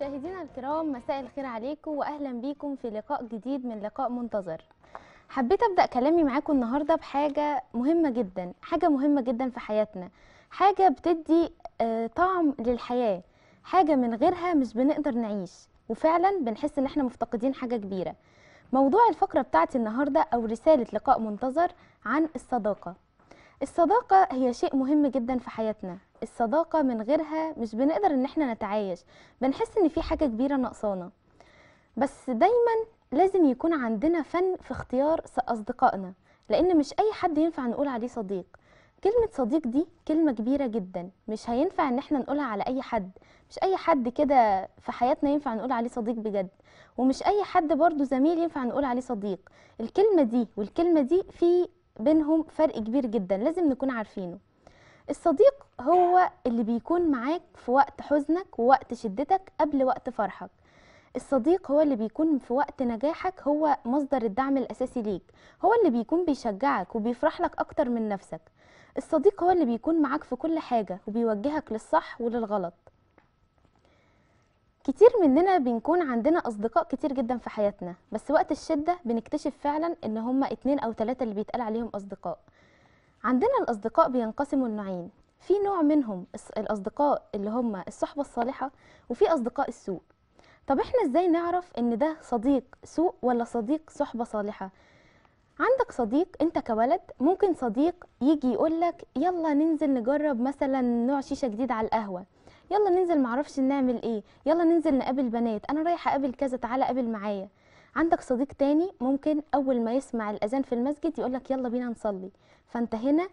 مشاهدينا الكرام مساء الخير عليكم واهلا بيكم في لقاء جديد من لقاء منتظر حبيت ابدا كلامي معاكم النهارده بحاجه مهمه جدا حاجه مهمه جدا في حياتنا حاجه بتدي آه، طعم للحياه حاجه من غيرها مش بنقدر نعيش وفعلا بنحس ان احنا مفتقدين حاجه كبيره موضوع الفقره بتاعتي النهارده او رساله لقاء منتظر عن الصداقه الصداقة هي شيء مهم جدا في حياتنا الصداقة من غيرها مش بنقدر ان احنا نتعايش بنحس ان في حاجة كبيرة ناقصانا بس دايما لازم يكون عندنا فن في اختيار اصدقائنا لان مش اي حد ينفع نقول عليه صديق كلمة صديق دي كلمة كبيرة جدا مش هينفع ان احنا نقولها على اي حد مش اي حد كده في حياتنا ينفع نقول عليه صديق بجد ومش اي حد برضو زميل ينفع نقول عليه صديق الكلمة دي والكلمة دي في بينهم فرق كبير جدا لازم نكون عارفينه الصديق هو اللي بيكون معاك في وقت حزنك ووقت شدتك قبل وقت فرحك الصديق هو اللي بيكون في وقت نجاحك هو مصدر الدعم الأساسي ليك هو اللي بيكون بيشجعك وبيفرح لك أكتر من نفسك الصديق هو اللي بيكون معاك في كل حاجة وبيوجهك للصح وللغلط كتير مننا بنكون عندنا اصدقاء كتير جدا في حياتنا بس وقت الشده بنكتشف فعلا ان هما اتنين او تلاته اللي بيتقال عليهم اصدقاء عندنا الاصدقاء بينقسموا لنوعين في نوع منهم الاصدقاء اللي هما الصحبه الصالحه وفي اصدقاء السوء طب احنا ازاي نعرف ان ده صديق سوء ولا صديق صحبه صالحه عندك صديق انت كولد ممكن صديق يجي يقولك يلا ننزل نجرب مثلا نوع شيشه جديد على القهوه يلا ننزل معرفش نعمل ايه يلا ننزل نقابل بنات انا رايحه اقابل كذا تعالى قابل معايا عندك صديق تاني ممكن اول ما يسمع الاذان في المسجد يقولك يلا بينا نصلي فانت هنا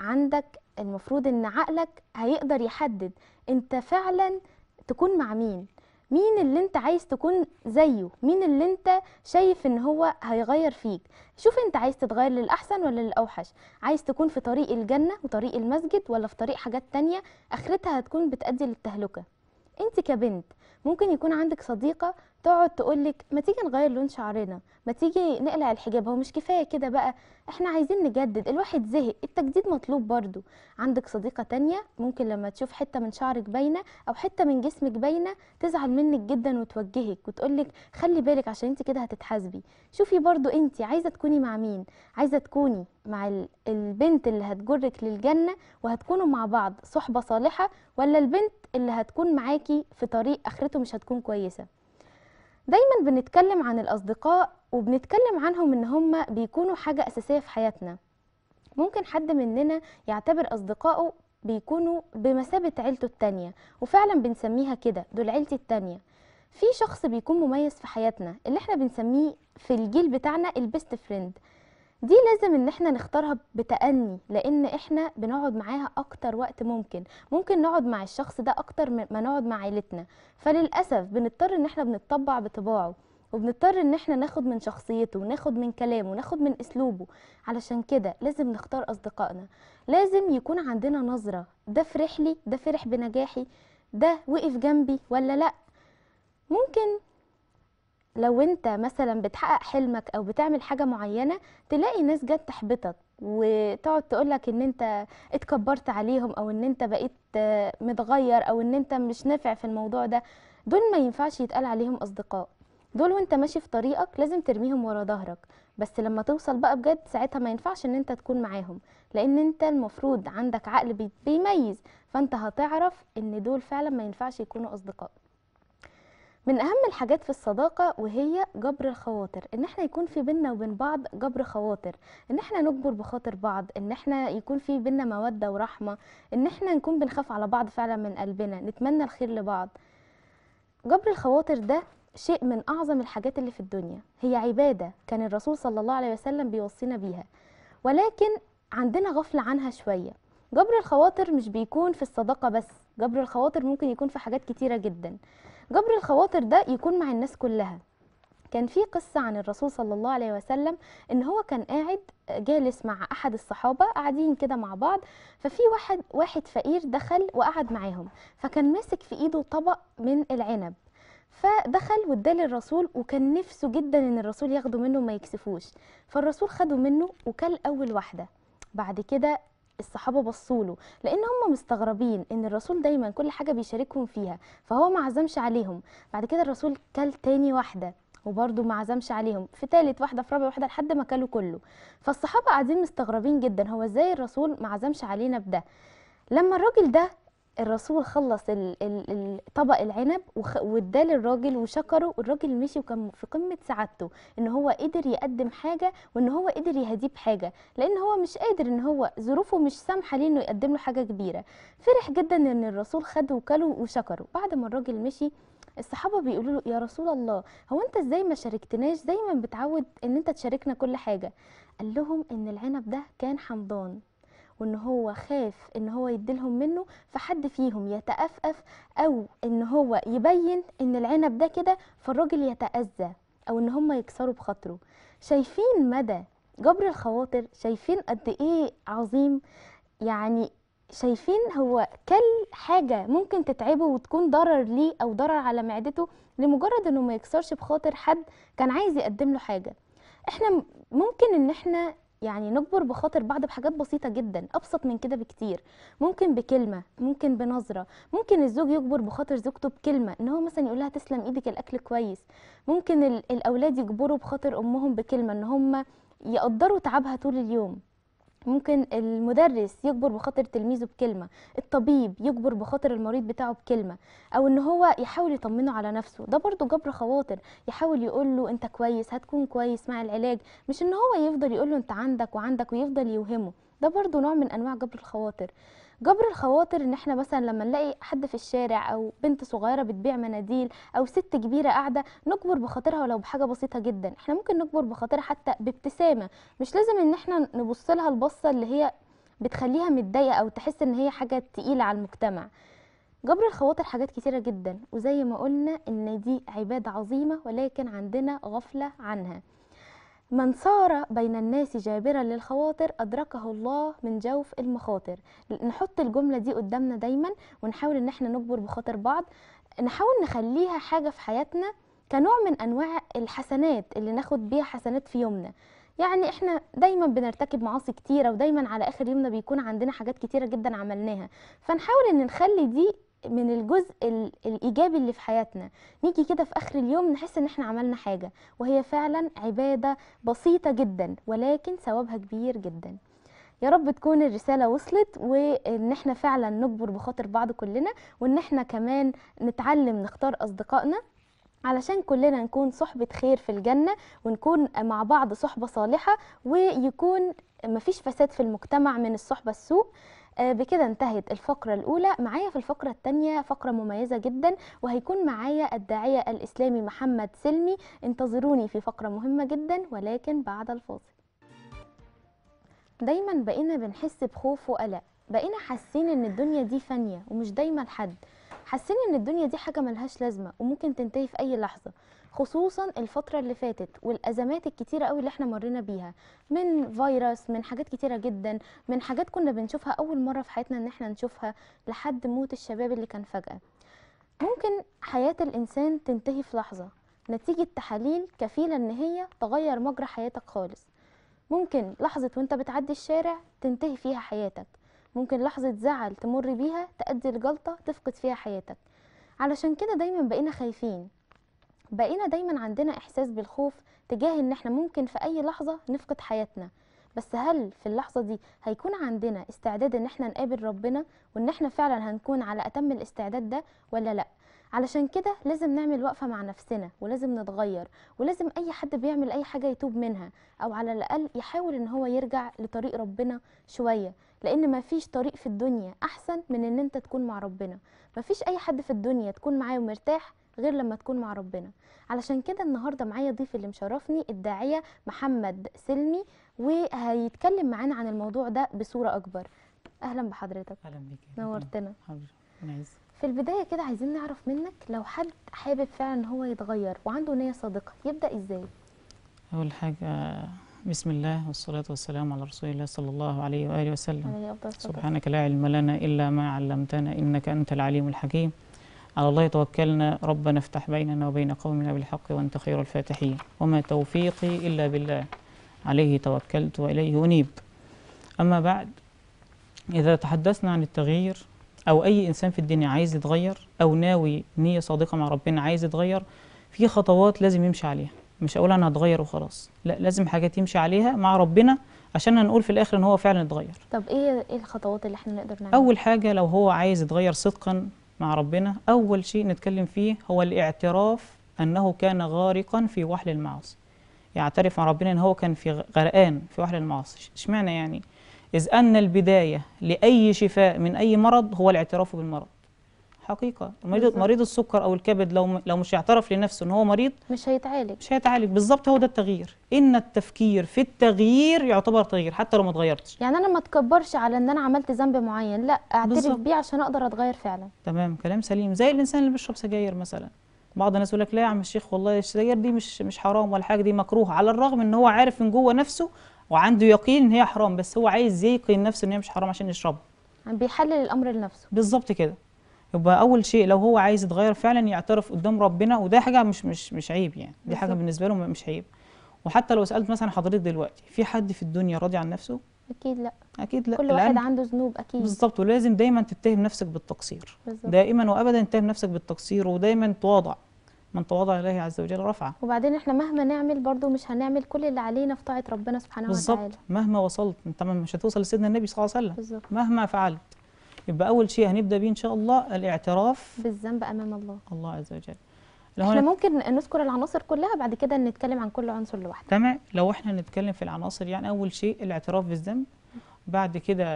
عندك المفروض ان عقلك هيقدر يحدد انت فعلا تكون مع مين مين اللي انت عايز تكون زيه مين اللي انت شايف ان هو هيغير فيك شوف انت عايز تتغير للاحسن ولا للاوحش عايز تكون في طريق الجنه وطريق المسجد ولا في طريق حاجات تانية اخرتها هتكون بتؤدي للتهلكه انت كبنت ممكن يكون عندك صديقه تقعد تقول لك ما تيجي نغير لون شعرنا ما تيجي نقلع الحجاب هو مش كفايه كده بقى احنا عايزين نجدد الواحد زهق التجديد مطلوب برضو عندك صديقه تانية ممكن لما تشوف حته من شعرك باينه او حته من جسمك باينه تزعل منك جدا وتوجهك وتقول لك خلي بالك عشان انت كده هتتحاسبي شوفي برضو انت عايزه تكوني مع مين عايزه تكوني مع البنت اللي هتجرك للجنه وهتكونوا مع بعض صحبه صالحه ولا البنت اللي هتكون معاكي في طريق اخرته مش هتكون كويسه دايما بنتكلم عن الأصدقاء وبنتكلم عنهم إن هم بيكونوا حاجة أساسية في حياتنا ممكن حد مننا يعتبر أصدقائه بيكونوا بمثابة عيلته التانية وفعلا بنسميها كده دول عيلتي التانية في شخص بيكون مميز في حياتنا اللي احنا بنسميه في الجيل بتاعنا البيست فريند دي لازم ان احنا نختارها بتأني لان احنا بنقعد معاها اكتر وقت ممكن ممكن نقعد مع الشخص ده اكتر ما نقعد مع عيلتنا فللأسف بنضطر ان احنا بنتطبع بطباعه وبنضطر ان احنا ناخد من شخصيته وناخد من كلامه وناخد من اسلوبه علشان كده لازم نختار اصدقائنا لازم يكون عندنا نظرة ده فرح لي ده فرح بنجاحي ده وقف جنبي ولا لا ممكن لو انت مثلا بتحقق حلمك او بتعمل حاجه معينه تلاقي ناس جت تحبطك وتقعد تقولك ان انت اتكبرت عليهم او ان انت بقيت متغير او ان انت مش نافع في الموضوع ده دول ما ينفعش يتقال عليهم اصدقاء دول وانت ماشي في طريقك لازم ترميهم ورا ظهرك بس لما توصل بقى بجد ساعتها ما ينفعش ان انت تكون معاهم لان انت المفروض عندك عقل بيميز فانت هتعرف ان دول فعلا ما ينفعش يكونوا اصدقاء من اهم الحاجات في الصداقه وهي جبر الخواطر ان احنا يكون في بينا وبين بعض جبر خواطر ان احنا نجبر بخاطر بعض ان احنا يكون في بينا موده ورحمه ان احنا نكون بنخاف على بعض فعلا من قلبنا نتمنى الخير لبعض جبر الخواطر ده شيء من اعظم الحاجات اللي في الدنيا هي عباده كان الرسول صلى الله عليه وسلم بيوصينا بيها ولكن عندنا غفله عنها شويه جبر الخواطر مش بيكون في الصداقه بس جبر الخواطر ممكن يكون في حاجات كتيرة جدا جبر الخواطر ده يكون مع الناس كلها كان في قصة عن الرسول صلى الله عليه وسلم ان هو كان قاعد جالس مع احد الصحابة قاعدين كده مع بعض ففي واحد واحد فقير دخل وقعد معاهم فكان ماسك في ايده طبق من العنب فدخل واداه للرسول وكان نفسه جدا ان الرسول ياخده منه وما يكسفوش فالرسول خده منه وكل اول واحده بعد كده الصحابه بصوا له لان هم مستغربين ان الرسول دايما كل حاجه بيشاركهم فيها فهو ما عزمش عليهم بعد كده الرسول كل تاني واحده وبرضه ما عزمش عليهم في تالت واحده في رابع واحده لحد ما كلوا كله فالصحابه قاعدين مستغربين جدا هو ازاي الرسول ما عزمش علينا بده لما الراجل ده الرسول خلص طبق العنب واداه للراجل وشكره الراجل مشي وكان في قمه سعادته ان هو قدر يقدم حاجه وان هو قدر يهديه بحاجه لان هو مش قادر ان هو ظروفه مش سامحه ليه انه يقدم له حاجه كبيره فرح جدا ان الرسول خده وكله وشكره بعد ما الراجل مشي الصحابه بيقولوا له يا رسول الله هو انت ازاي ما شاركتناش دايما بتعود ان انت تشاركنا كل حاجه قال لهم ان العنب ده كان حمضان وان هو خاف ان هو يديلهم منه فحد فيهم يتأفف او ان هو يبين ان العنب ده كده فالراجل يتأذى او ان هم يكسروا بخاطره شايفين مدى جبر الخواطر شايفين قد ايه عظيم يعني شايفين هو كل حاجة ممكن تتعبه وتكون ضرر ليه أو ضرر على معدته لمجرد أنه ما يكسرش بخاطر حد كان عايز يقدم له حاجة احنا ممكن ان احنا يعني نكبر بخاطر بعض بحاجات بسيطة جدا أبسط من كده بكتير ممكن بكلمة ممكن بنظرة ممكن الزوج يكبر بخاطر زوجته بكلمة إن هو مثلا يقول لها تسلم إيدك الأكل كويس ممكن الأولاد يكبروا بخاطر أمهم بكلمة إن هم يقدروا تعبها طول اليوم ممكن المدرس يكبر بخاطر تلميذه بكلمه الطبيب يكبر بخاطر المريض بتاعه بكلمه او ان هو يحاول يطمنه على نفسه ده برضه جبر خواطر يحاول يقول له انت كويس هتكون كويس مع العلاج مش ان هو يفضل يقول له انت عندك وعندك ويفضل يوهمه ده برضه نوع من انواع جبر الخواطر جبر الخواطر ان احنا مثلا لما نلاقي حد في الشارع او بنت صغيره بتبيع مناديل او ست كبيره قاعده نجبر بخاطرها ولو بحاجه بسيطه جدا احنا ممكن نجبر بخاطرها حتى بابتسامه مش لازم ان احنا نبص لها البصه اللي هي بتخليها متضايقه او تحس ان هي حاجه تقيله على المجتمع جبر الخواطر حاجات كتيرة جدا وزي ما قلنا ان دي عبادة عظيمة ولكن عندنا غفلة عنها من صار بين الناس جابرا للخواطر أدركه الله من جوف المخاطر نحط الجملة دي قدامنا دايما ونحاول ان احنا نكبر بخاطر بعض نحاول نخليها حاجة في حياتنا كنوع من أنواع الحسنات اللي ناخد بيها حسنات في يومنا يعني احنا دايما بنرتكب معاصي كتيره ودايما على اخر يومنا بيكون عندنا حاجات كتيره جدا عملناها فنحاول ان نخلي دي من الجزء الايجابي اللي في حياتنا نيجي كده في اخر اليوم نحس ان احنا عملنا حاجه وهي فعلا عباده بسيطه جدا ولكن ثوابها كبير جدا يا رب تكون الرساله وصلت وان احنا فعلا نكبر بخاطر بعض كلنا وان احنا كمان نتعلم نختار اصدقائنا علشان كلنا نكون صحبة خير في الجنة ونكون مع بعض صحبة صالحة ويكون مفيش فساد في المجتمع من الصحبة السوء آه، بكده انتهت الفقرة الأولى معايا في الفقرة الثانية فقرة مميزة جدا وهيكون معايا الداعية الإسلامي محمد سلمي انتظروني في فقرة مهمة جدا ولكن بعد الفاصل دايما بقينا بنحس بخوف وقلق بقينا حاسين ان الدنيا دي فانية ومش دايما حد حاسين ان الدنيا دي حاجة ملهاش لازمة وممكن تنتهي في أي لحظة خصوصا الفتره اللي فاتت والازمات الكتيره قوي اللي احنا مرينا بيها من فيروس من حاجات كتيره جدا من حاجات كنا بنشوفها اول مره في حياتنا ان احنا نشوفها لحد موت الشباب اللي كان فجاه ممكن حياه الانسان تنتهي في لحظه نتيجه تحاليل كفيله ان هي تغير مجرى حياتك خالص ممكن لحظه وانت بتعدي الشارع تنتهي فيها حياتك ممكن لحظه زعل تمر بيها تؤدي لجلطه تفقد فيها حياتك علشان كده دايما بقينا خايفين بقينا دايما عندنا إحساس بالخوف تجاه إن إحنا ممكن في أي لحظة نفقد حياتنا بس هل في اللحظة دي هيكون عندنا استعداد إن إحنا نقابل ربنا وإن إحنا فعلا هنكون على أتم الاستعداد ده ولا لأ؟ علشان كده لازم نعمل وقفة مع نفسنا ولازم نتغير ولازم أي حد بيعمل أي حاجة يتوب منها أو على الأقل يحاول إن هو يرجع لطريق ربنا شوية لأن مفيش طريق في الدنيا أحسن من إن أنت تكون مع ربنا مفيش أي حد في الدنيا تكون معاه ومرتاح غير لما تكون مع ربنا علشان كده النهارده معايا ضيف اللي مشرفني الداعيه محمد سلمي وهيتكلم معانا عن الموضوع ده بصوره اكبر اهلا بحضرتك اهلا بيك نورتنا في البدايه كده عايزين نعرف منك لو حد حابب فعلا ان هو يتغير وعنده نيه صادقه يبدا ازاي اول حاجه بسم الله والصلاة والسلام على رسول الله صلى الله عليه وآله وسلم سبحانك لا علم لنا إلا ما علمتنا إنك أنت العليم الحكيم على الله توكلنا ربنا افتح بيننا وبين قومنا بالحق وانت خير الفاتحين وما توفيقي إلا بالله عليه توكلت وإليه أنيب أما بعد إذا تحدثنا عن التغيير أو أي إنسان في الدنيا عايز يتغير أو ناوي نية صادقة مع ربنا عايز يتغير في خطوات لازم يمشي عليها مش أقول أنا هتغير وخلاص لا لازم حاجات يمشي عليها مع ربنا عشان هنقول في الآخر إن هو فعلا اتغير طب إيه إيه الخطوات اللي إحنا نقدر نعملها؟ أول حاجة لو هو عايز يتغير صدقا مع ربنا أول شيء نتكلم فيه هو الاعتراف أنه كان غارقا في وحل المعاصي يعترف مع ربنا أنه كان في غرقان في وحل المعاصي اشمعنى يعني إذ أن البداية لأي شفاء من أي مرض هو الاعتراف بالمرض حقيقه مريض مريض السكر او الكبد لو لو مش يعترف لنفسه ان هو مريض مش هيتعالج مش هيتعالج بالظبط هو ده التغيير ان التفكير في التغيير يعتبر تغيير حتى لو ما اتغيرتش يعني انا ما اتكبرش على ان انا عملت ذنب معين لا اعترف بيه عشان اقدر اتغير فعلا تمام كلام سليم زي الانسان اللي بيشرب سجاير مثلا بعض الناس يقول لك لا يا عم الشيخ والله السجاير دي مش مش حرام ولا حاجه دي مكروه على الرغم ان هو عارف من جوه نفسه وعنده يقين ان هي حرام بس هو عايز يقين نفسه ان هي مش حرام عشان يشربها بيحلل الامر لنفسه بالظبط كده يبقى اول شيء لو هو عايز يتغير فعلا يعترف قدام ربنا وده حاجه مش مش مش عيب يعني دي حاجه بالنسبه له مش عيب وحتى لو سالت مثلا حضرتك دلوقتي في حد في الدنيا راضي عن نفسه اكيد لا اكيد لا كل واحد عنده ذنوب اكيد بالظبط ولازم دايما تتهم نفسك بالتقصير بالزبط. دائما وابدا تتهم نفسك بالتقصير ودايما تواضع من تواضع لله عز وجل رفعه وبعدين احنا مهما نعمل برضو مش هنعمل كل اللي علينا في طاعه ربنا سبحانه بالزبط. وتعالى بالظبط مهما وصلت انت مش هتوصل لسيدنا النبي صلى الله عليه وسلم بالزبط. مهما فعلت يبقى أول شيء هنبدأ بيه إن شاء الله الاعتراف بالذنب أمام الله الله عز وجل لو احنا ممكن نذكر العناصر كلها بعد كده نتكلم عن كل عنصر لوحده تمام لو احنا نتكلم في العناصر يعني أول شيء الاعتراف بالذنب بعد كده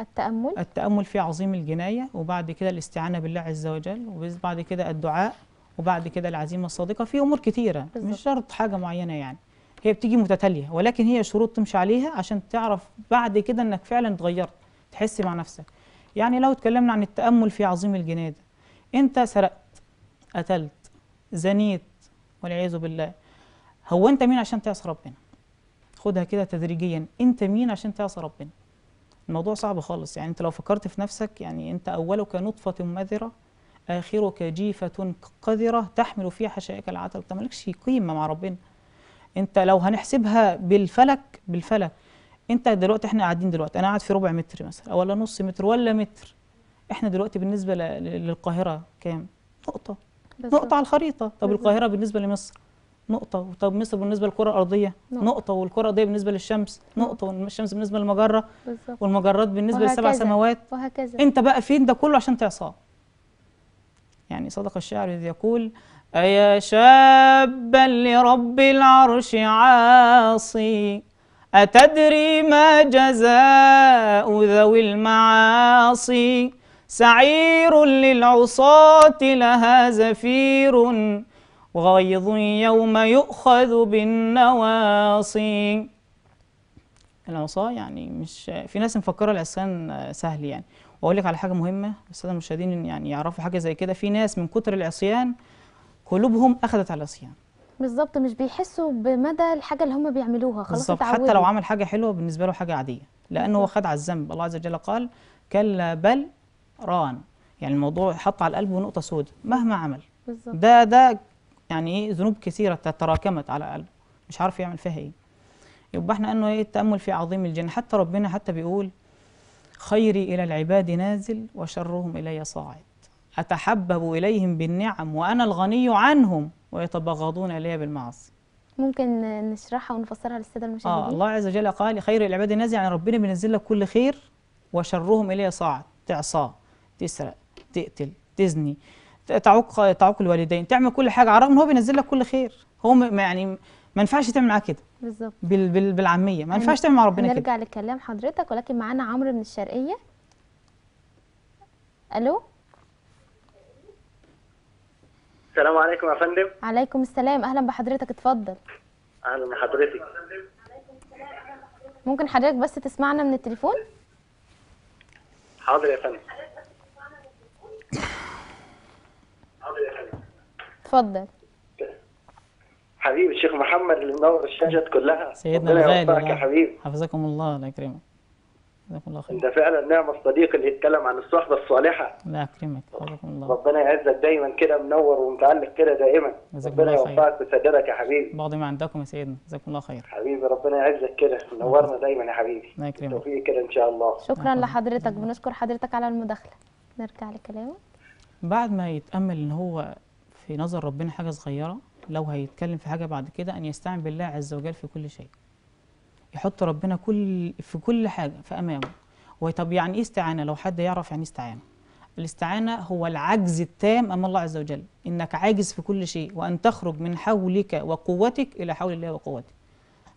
التأمل التأمل في عظيم الجناية وبعد كده الاستعانة بالله عز وجل وبعد كده الدعاء وبعد كده العزيمة الصادقة في أمور كتيرة بالزبط. مش شرط حاجة معينة يعني هي بتيجي متتالية ولكن هي شروط تمشي عليها عشان تعرف بعد كده أنك فعلا اتغيرت تحسي مع نفسك يعني لو اتكلمنا عن التأمل في عظيم الجناد أنت سرقت قتلت زنيت والعياذ بالله هو أنت مين عشان تعصي ربنا خدها كده تدريجيا أنت مين عشان تعصي ربنا الموضوع صعب خالص يعني أنت لو فكرت في نفسك يعني أنت أولك نطفة مذرة آخرك جيفة قذرة تحمل فيها حشائك العتل أنت مالكش قيمة مع ربنا أنت لو هنحسبها بالفلك بالفلك انت دلوقتي احنا قاعدين دلوقتي انا قاعد في ربع متر مثلا ولا نص متر ولا متر احنا دلوقتي بالنسبه للقاهره كام نقطه بالزبط. نقطه على الخريطه طب بالزبط. القاهره بالنسبه لمصر نقطه وطب مصر بالنسبه للكره الارضيه نقطه, نقطة. والكره الارضيه بالنسبه للشمس نقطه والشمس بالنسبه للمجره بالزبط. والمجرات بالنسبه لسبع سماوات وهكذا انت بقى فين ده كله عشان تعصاه يعني صدق الشاعر اذ يقول ايا شابا لرب العرش عاصي أتدري ما جزاء ذوي المعاصي سعير للعصاة لها زفير غيظ يوم يؤخذ بالنواصي العصاة يعني مش في ناس مفكرة العصيان سهل يعني وأقول لك على حاجة مهمة السادة المشاهدين يعني يعرفوا حاجة زي كده في ناس من كتر العصيان قلوبهم أخذت على العصيان بالظبط مش بيحسوا بمدى الحاجه اللي هم بيعملوها خلاص بالظبط حتى لو عمل حاجه حلوه بالنسبه له حاجه عاديه لانه هو خد على الذنب الله عز وجل قال كلا بل ران يعني الموضوع حط على قلبه نقطه سود مهما عمل بالظبط ده ده يعني ايه ذنوب كثيره تراكمت على قلبه مش عارف يعمل فيها ايه يبقى احنا انه ايه التامل في عظيم الجنه حتى ربنا حتى بيقول خيري الى العباد نازل وشرهم الي صاعد اتحبب اليهم بالنعم وانا الغني عنهم ويتبغضون عليها بالمعاصي ممكن نشرحها ونفسرها للساده المشاهدين آه الله عز وجل قال خير العباد نازع يعني ربنا بينزل لك كل خير وشرهم اليه صاعد تعصى تسرق تقتل تزني تعوق تعوق الوالدين تعمل كل حاجه على الرغم ان هو بينزل لك كل خير هو ما يعني ما ينفعش تعمل معاه كده بالظبط بالعاميه ما ينفعش تعمل مع ربنا كده نرجع لكلام حضرتك ولكن معانا عمرو من الشرقيه الو السلام عليكم يا فندم عليكم السلام اهلا بحضرتك اتفضل اهلا بحضرتك ممكن حضرتك بس تسمعنا من التليفون حاضر يا فندم حاضر يا فندم اتفضل حبيبي الشيخ محمد اللي منور الشاشات كلها سيدنا الغالي يا حبيبي حفظكم الله الله يكرمك الله خير ده فعلا نعم الصديق اللي يتكلم عن الصحبه الصالحه الله يكرمك جزاكم الله ربنا يعزك دايما كده منور ومتعلق كده دائما ربنا يوفقك ويسددك يا حبيبي بعض ما عندكم يا سيدنا جزاكم الله خير حبيبي ربنا يعزك كده منورنا دايما يا حبيبي الله يكرمك بالتوفيق كده ان شاء الله شكرا لحضرتك بنشكر حضرتك على المداخله نرجع لكلامك بعد ما يتامل ان هو في نظر ربنا حاجه صغيره لو هيتكلم في حاجه بعد كده ان يستعن بالله عز وجل في كل شيء يحط ربنا كل في كل حاجة في أمامه طب يعني إيه استعانة لو حد يعرف يعني إيه استعانة الاستعانة هو العجز التام أمام الله عز وجل إنك عاجز في كل شيء وأن تخرج من حولك وقوتك إلى حول الله وقوته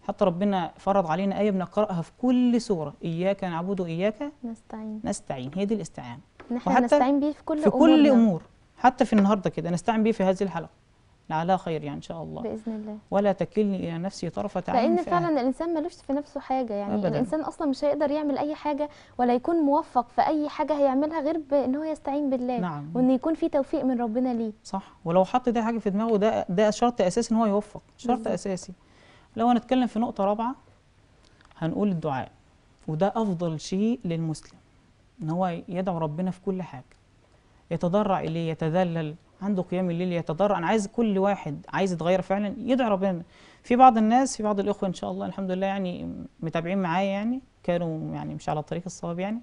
حتى ربنا فرض علينا آية بنقرأها في كل سورة إياك نعبد وإياك نستعين نستعين هي دي الاستعانة نحن نستعين بيه في كل في كل أمور حتى في النهاردة كده نستعين بيه في هذه الحلقة على خير يعني ان شاء الله باذن الله ولا تكلني الى نفسي طرفه عين لان فعلا الانسان ملوش في نفسه حاجه يعني أبداً. الانسان اصلا مش هيقدر يعمل اي حاجه ولا يكون موفق في اي حاجه هيعملها غير بان هو يستعين بالله نعم. وان يكون في توفيق من ربنا ليه صح ولو حط ده حاجه في دماغه ده ده شرط اساسي ان هو يوفق شرط بالزبط. اساسي لو هنتكلم في نقطه رابعه هنقول الدعاء وده افضل شيء للمسلم ان هو يدعو ربنا في كل حاجه يتضرع اليه يتذلل عنده قيام الليل يتضرع انا عايز كل واحد عايز يتغير فعلا يدعي ربنا في بعض الناس في بعض الاخوه ان شاء الله الحمد لله يعني متابعين معايا يعني كانوا يعني مش على طريق الصواب يعني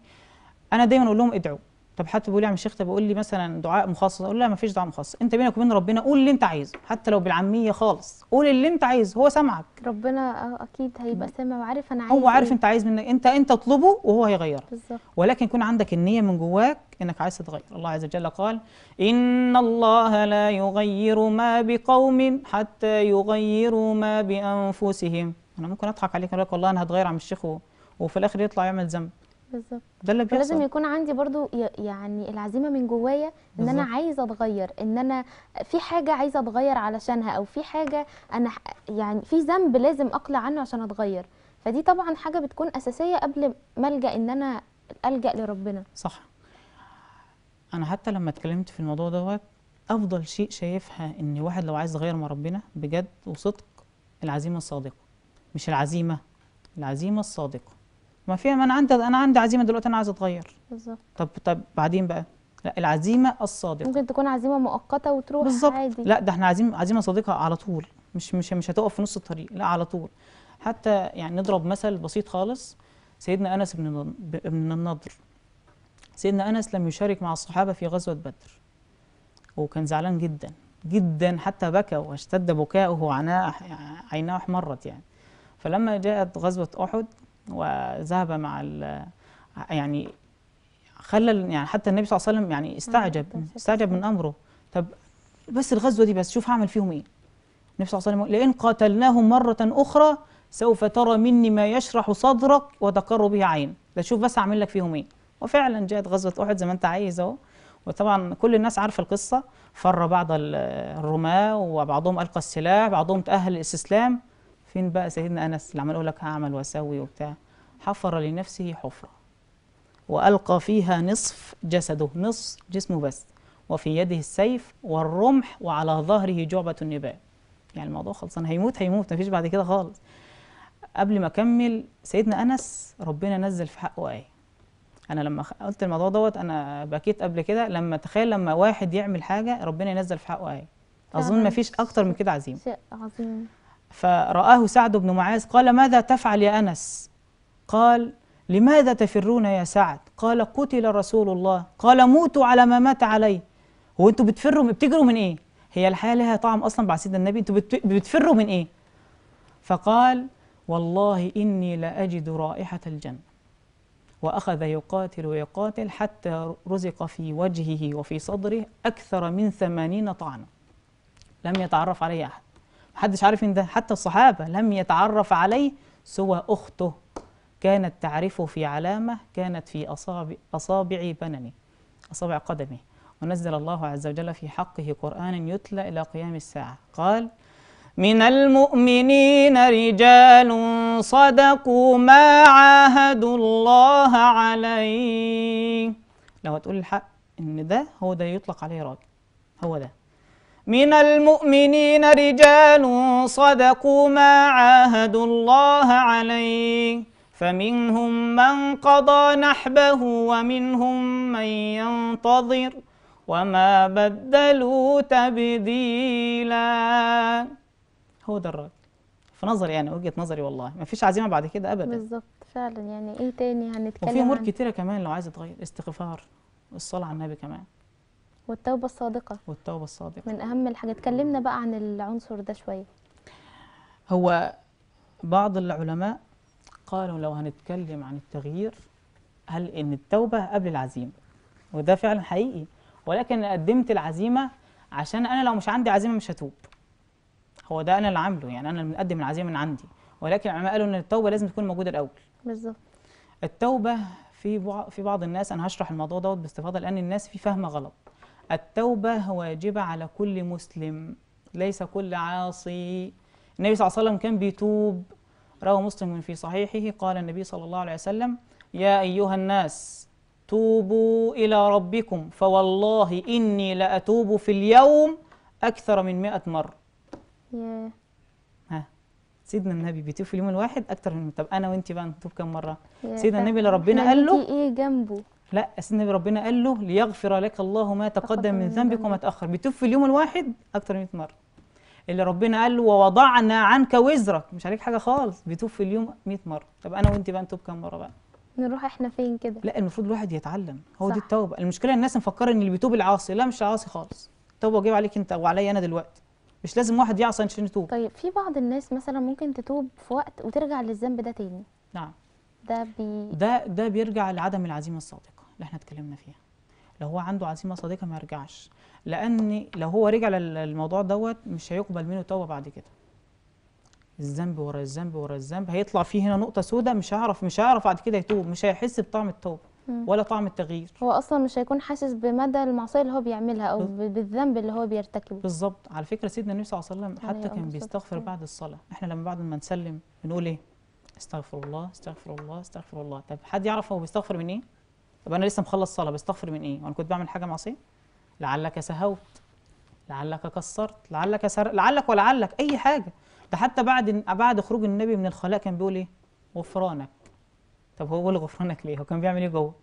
انا دايما اقول لهم ادعوا طب حتى بيقول لي يا عم الشيخ طب بيقول لي مثلا دعاء مخصص اقول له لا ما فيش دعاء مخصص انت بينك وبين ربنا قول اللي انت عايزه حتى لو بالعاميه خالص قول اللي انت عايزه هو سامعك ربنا آه، اكيد هيبقى سامع وعارف انا عايز هو عارف إيه. انت عايز منك انت انت اطلبه وهو هيغيرك بالظبط ولكن يكون عندك النيه من جواك انك عايز تتغير الله عز وجل قال ان الله لا يغير ما بقوم حتى يغيروا ما بانفسهم انا ممكن اضحك عليك اقول لك والله انا هتغير عم الشيخ وفي الاخر يطلع يعمل ذنب بالظبط ده اللي بيحصل لازم يكون عندي برضو يعني العزيمه من جوايا ان انا عايزه اتغير ان انا في حاجه عايزه اتغير علشانها او في حاجه انا يعني في ذنب لازم اقلع عنه عشان اتغير فدي طبعا حاجه بتكون اساسيه قبل ما الجا ان انا الجا لربنا صح انا حتى لما اتكلمت في الموضوع دوت افضل شيء شايفها ان واحد لو عايز يغير مع ربنا بجد وصدق العزيمه الصادقه مش العزيمه العزيمه الصادقه ما في ما انا عندي انا عندي عزيمه دلوقتي انا عايز اتغير بالظبط طب طب بعدين بقى لا العزيمه الصادقه ممكن تكون عزيمه مؤقته وتروح بالزبط. عادي لا ده احنا عزيمه عزيمه صادقه على طول مش مش مش هتقف في نص الطريق لا على طول حتى يعني نضرب مثل بسيط خالص سيدنا انس بن بن النضر سيدنا انس لم يشارك مع الصحابه في غزوه بدر وكان زعلان جدا جدا حتى بكى واشتد بكاؤه وعناه عيناه احمرت يعني فلما جاءت غزوه احد وذهب مع يعني خلى يعني حتى النبي صلى الله عليه وسلم يعني استعجب استعجب من امره طب بس الغزوه دي بس شوف هعمل فيهم ايه النبي صلى الله عليه وسلم لئن قاتلناهم مره اخرى سوف ترى مني ما يشرح صدرك وتقر به عين لا شوف بس هعمل لك فيهم ايه وفعلا جاءت غزوه احد زي ما انت عايز اهو وطبعا كل الناس عارفه القصه فر بعض الرماه وبعضهم القى السلاح بعضهم تاهل الاستسلام فين بقى سيدنا أنس اللي عمال يقول لك هعمل وأسوي وبتاع حفر لنفسه حفرة وألقى فيها نصف جسده نصف جسمه بس وفي يده السيف والرمح وعلى ظهره جعبة النبال يعني الموضوع خلصان هيموت هيموت مفيش بعد كده خالص قبل ما أكمل سيدنا أنس ربنا نزل في حقه آية أنا لما قلت الموضوع دوت أنا بكيت قبل كده لما تخيل لما واحد يعمل حاجة ربنا ينزل في حقه آية أظن مفيش أكتر من كده عزيمة شيء عظيم فرآه سعد بن معاذ قال ماذا تفعل يا أنس قال لماذا تفرون يا سعد قال قتل رسول الله قال موتوا على ما مات عليه هو انتوا بتفروا بتجروا من ايه هي الحياه لها طعم اصلا بعد سيدنا النبي انتوا بتفروا من ايه فقال والله اني لاجد رائحه الجنه واخذ يقاتل ويقاتل حتى رزق في وجهه وفي صدره اكثر من ثمانين طعنه لم يتعرف عليه احد محدش عارف مين ده حتى الصحابة لم يتعرف عليه سوى أخته كانت تعرفه في علامة كانت في أصابع, أصابع بنني أصابع قدمي ونزل الله عز وجل في حقه قرآن يتلى إلى قيام الساعة قال من المؤمنين رجال صدقوا ما عاهدوا الله عليه لو هتقول الحق إن ده هو ده يطلق عليه راجل هو ده من المؤمنين رجال صدقوا ما عاهدوا الله عليه فمنهم من قضى نحبه ومنهم من ينتظر وما بدلوا تبديلا هو ده الراجل في نظري يعني وجهه نظري والله ما فيش عزيمه بعد كده ابدا بالظبط فعلا يعني ايه تاني هنتكلم وفي امور كتيره كمان لو عايزه تغير استغفار والصلاه على النبي كمان والتوبه الصادقه والتوبه الصادقه من اهم الحاجات اتكلمنا بقى عن العنصر ده شويه هو بعض العلماء قالوا لو هنتكلم عن التغيير هل ان التوبه قبل العزيمه وده فعلا حقيقي ولكن انا قدمت العزيمه عشان انا لو مش عندي عزيمه مش هتوب هو ده انا اللي عامله يعني انا اللي مقدم العزيمه من عندي ولكن العلماء قالوا ان التوبه لازم تكون موجوده الاول بالظبط التوبه في في بعض الناس انا هشرح الموضوع دوت باستفاضه لان الناس في فهم غلط التوبة واجبة على كل مسلم ليس كل عاصي النبي صلى الله عليه وسلم كان بيتوب روى مسلم في صحيحه قال النبي صلى الله عليه وسلم يا أيها الناس توبوا إلى ربكم فوالله إني لأتوب في اليوم أكثر من مئة مرة yeah. ها سيدنا النبي بيتوب في اليوم الواحد أكثر من طب أنا وأنت بقى نتوب كم مرة yeah. سيدنا النبي اللي ربنا قال له إيه جنبه لا النبي ربنا قال له ليغفر لك الله ما تقدم من ذنبك وما تاخر بتوب في اليوم الواحد اكتر من 100 مره اللي ربنا قال له ووضعنا عنك وزرك مش عليك حاجه خالص بتوب في اليوم 100 مره طب انا وانت بقى نتوب كام مره بقى نروح احنا فين كده لا المفروض الواحد يتعلم هو صح. دي التوبه المشكله الناس مفكره ان اللي بيتوب العاصي لا مش عاصي خالص التوبه واجب عليك انت وعليا انا دلوقتي مش لازم واحد يعصي عشان يتوب طيب في بعض الناس مثلا ممكن تتوب في وقت وترجع للذنب ده تاني نعم ده بي... ده ده بيرجع لعدم العزيمه الصادقه اللي احنا اتكلمنا فيها لو هو عنده عزيمه صادقه ما يرجعش لان لو هو رجع للموضوع دوت مش هيقبل منه توبه بعد كده الذنب ورا الذنب ورا الذنب هيطلع فيه هنا نقطه سوداء مش هعرف مش هعرف بعد كده يتوب مش هيحس بطعم التوبه ولا طعم التغيير هو اصلا مش هيكون حاسس بمدى المعصيه اللي هو بيعملها او بالذنب اللي هو بيرتكبه بالظبط على فكره سيدنا النبي صلى الله عليه وسلم حتى أيوة، كان بيستغفر بعد الصلاه احنا لما بعد ما نسلم بنقول ايه استغفر الله استغفر الله استغفر الله طب حد يعرف هو بيستغفر من ايه طب انا لسه مخلص صلاه بستغفر من ايه وانا كنت بعمل حاجه معصيه لعلك سهوت لعلك كسرت لعلك سر... لعلك ولعلك اي حاجه ده حتى بعد بعد خروج النبي من الخلاء كان بيقول ايه غفرانك طب هو بيقول غفرانك ليه هو كان بيعمل ايه جوه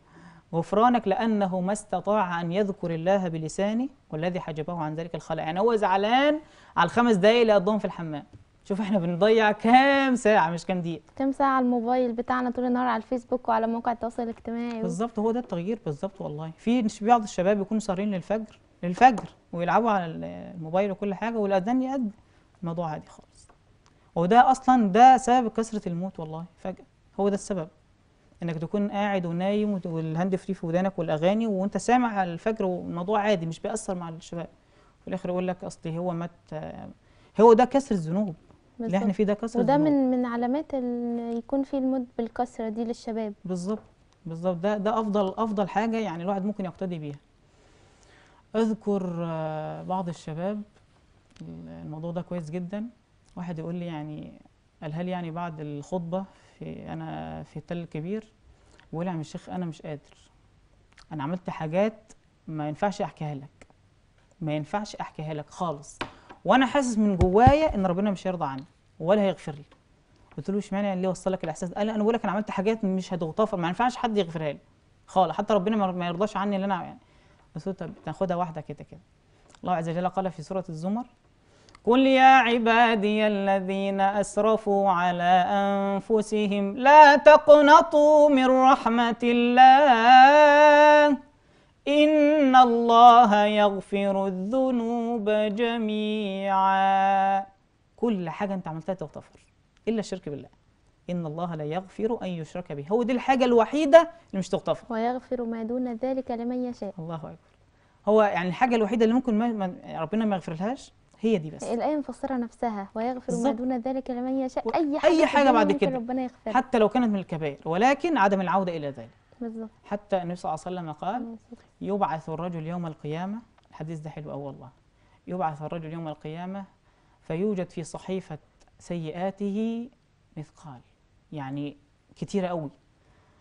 غفرانك لانه ما استطاع ان يذكر الله بلسانه والذي حجبه عن ذلك الخلاء يعني هو زعلان على الخمس دقايق اللي قضاهم في الحمام شوف احنا بنضيع كام ساعه مش كام دقيقه كام ساعه على الموبايل بتاعنا طول النهار على الفيسبوك وعلى مواقع التواصل الاجتماعي بالظبط هو ده التغيير بالظبط والله في بعض الشباب يكونوا سهرين للفجر للفجر ويلعبوا على الموبايل وكل حاجه والاذان يأذن الموضوع عادي خالص وده اصلا ده سبب كثره الموت والله فجاه هو ده السبب انك تكون قاعد ونايم والهاند فري في ودانك والاغاني وانت سامع الفجر والموضوع عادي مش بيأثر مع الشباب في الاخر يقول لك اصلي هو مات هو ده كسر الذنوب اللي احنا فيه ده كسر وده من من علامات ان يكون في الموت بالكسره دي للشباب بالظبط بالظبط ده ده افضل افضل حاجه يعني الواحد ممكن يقتدي بيها اذكر آه، بعض الشباب الموضوع ده كويس جدا واحد يقول لي يعني قالها لي يعني بعد الخطبه في انا في التل الكبير بيقول لي يا عم الشيخ انا مش قادر انا عملت حاجات ما ينفعش احكيها لك ما ينفعش احكيها لك خالص وانا حاسس من جوايا ان ربنا مش هيرضى عني ولا هيغفر لي قلت له اشمعنى يعني ليه وصل لك الاحساس قال لي انا بقول لك انا عملت حاجات مش هتغتفر ما ينفعش حد يغفرها لي خالص حتى ربنا ما يرضاش عني اللي انا يعني قلت له طب تاخدها واحده كده كده الله عز وجل قال في سوره الزمر قل يا عبادي الذين اسرفوا على انفسهم لا تقنطوا من رحمه الله إن الله يغفر الذنوب جميعا كل حاجة أنت عملتها تغتفر إلا الشرك بالله إن الله لا يغفر أن يشرك به هو دي الحاجة الوحيدة اللي مش تغتفر ويغفر ما دون ذلك لمن يشاء الله أكبر هو يعني الحاجة الوحيدة اللي ممكن ما ربنا ما يغفرلهاش هي دي بس الآية مفسرة نفسها ويغفر ما دون ذلك لمن يشاء أي حاجة, أي حاجة بعد كده ربنا يغفر حتى لو كانت من الكبائر ولكن عدم العودة إلى ذلك بالظبط حتى النبي صلى الله عليه وسلم قال نعم، يبعث الرجل يوم القيامه الحديث ده حلو قوي والله يبعث الرجل يوم القيامه فيوجد في صحيفه سيئاته مثقال يعني كثيرة قوي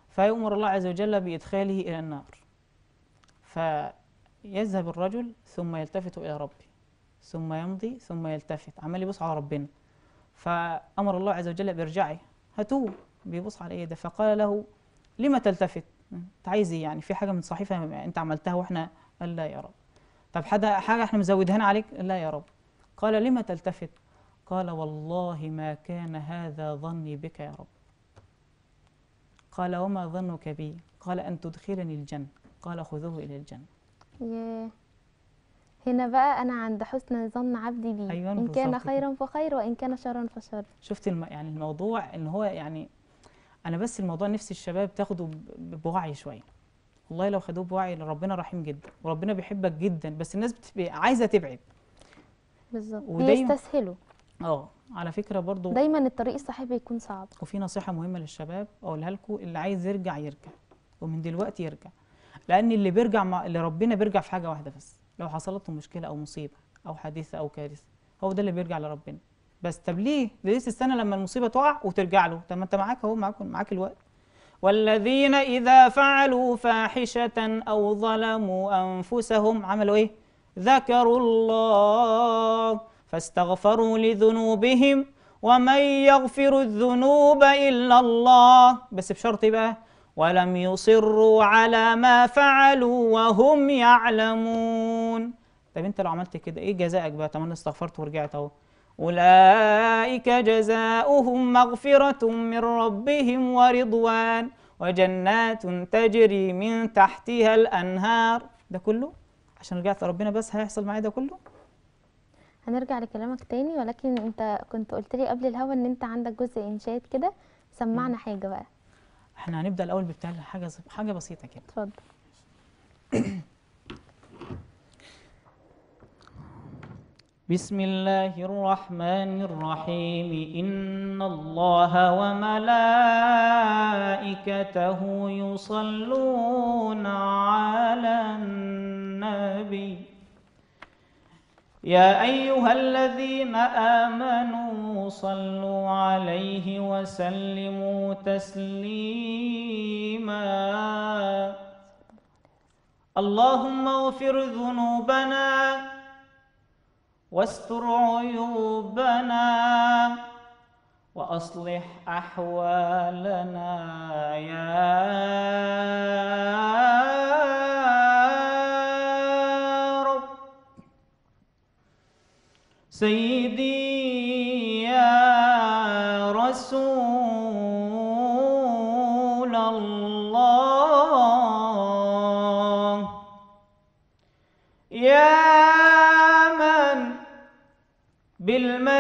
فيأمر الله عز وجل بإدخاله إلى النار فيذهب الرجل ثم يلتفت إلى ربه ثم يمضي ثم يلتفت عمال يبص على ربنا فأمر الله عز وجل بإرجاعه هتوب بيبص على إيه ده فقال له لما تلتفت انت عايز ايه يعني في حاجه من صحيفه انت عملتها واحنا قال لا يا رب طب حاجه حاجه احنا مزودها عليك لا يا رب قال لما تلتفت قال والله ما كان هذا ظني بك يا رب قال وما ظنك بي قال أن تدخلني الجنة قال خذوه إلى الجنة ياه هنا بقى أنا عند حسن ظن عبدي بي أيوة إن كان خيرا فخير وإن كان شرا فشر شفت الم... يعني الموضوع إن هو يعني انا بس الموضوع نفسي الشباب تاخده بوعي شويه والله لو خدوه بوعي ربنا رحيم جدا وربنا بيحبك جدا بس الناس بتبقى عايزه تبعد بالظبط بيستسهلوا اه على فكره برضو دايما الطريق الصحيح بيكون صعب وفي نصيحه مهمه للشباب اقولها لكم اللي عايز يرجع يرجع ومن دلوقتي يرجع لان اللي بيرجع مع اللي ربنا بيرجع في حاجه واحده بس لو حصلت له مشكله او مصيبه او حادثه او كارثه هو ده اللي بيرجع لربنا بس طب ليه؟ ليه تستنى لما المصيبه تقع وترجع له؟ طب ما انت معاك اهو معاك معاك الوقت. والذين اذا فعلوا فاحشه او ظلموا انفسهم عملوا ايه؟ ذكروا الله فاستغفروا لذنوبهم ومن يغفر الذنوب الا الله بس بشرط إيه بقى ولم يصروا على ما فعلوا وهم يعلمون طب انت لو عملت كده ايه جزائك بقى؟ طب انا استغفرت ورجعت اهو. أولئك جزاؤهم مغفرة من ربهم ورضوان وجنات تجري من تحتها الأنهار ده كله عشان رجعت لربنا بس هيحصل معايا ده كله هنرجع لكلامك تاني ولكن انت كنت قلت لي قبل الهوا ان انت عندك جزء انشاد كده سمعنا م. حاجه بقى احنا هنبدا الاول بتاع حاجه حاجه بسيطه كده اتفضل بسم الله الرحمن الرحيم إن الله وملائكته يصلون على النبي يا أيها الذين آمنوا صلوا عليه وسلموا تسليما اللهم اغفر ذنوبنا واستر عيوبنا واصلح احوالنا يا رب سيدي يا رسول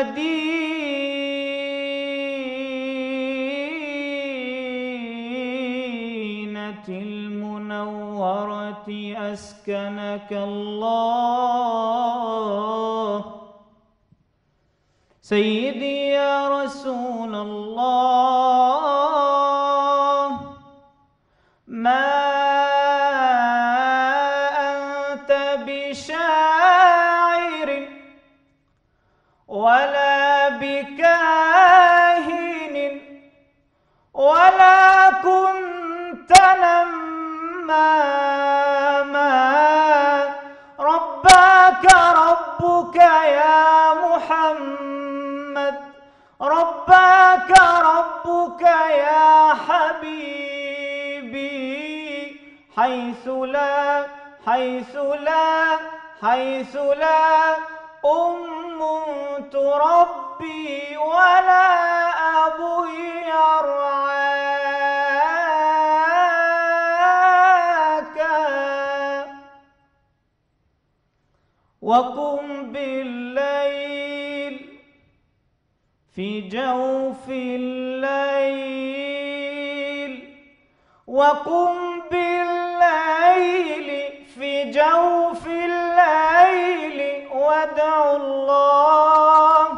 المدينة المنورة أسكنك الله سيدي يا رسول الله ولا كنت نماما رباك ربك يا محمد رباك ربك يا حبيبي حيث لا حيث لا حيث لا أم تربي ولا وقم بالليل في جوف الليل وقم بالليل في جوف الليل وادع الله